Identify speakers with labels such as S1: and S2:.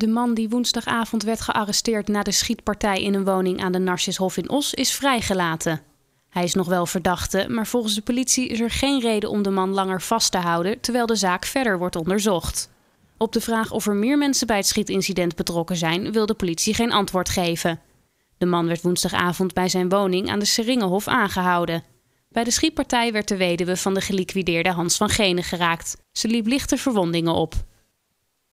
S1: De man die woensdagavond werd gearresteerd na de schietpartij in een woning aan de Narcishof in Os is vrijgelaten. Hij is nog wel verdachte, maar volgens de politie is er geen reden om de man langer vast te houden terwijl de zaak verder wordt onderzocht. Op de vraag of er meer mensen bij het schietincident betrokken zijn, wil de politie geen antwoord geven. De man werd woensdagavond bij zijn woning aan de Seringenhof aangehouden. Bij de schietpartij werd de weduwe van de geliquideerde Hans van Genen geraakt. Ze liep lichte verwondingen op.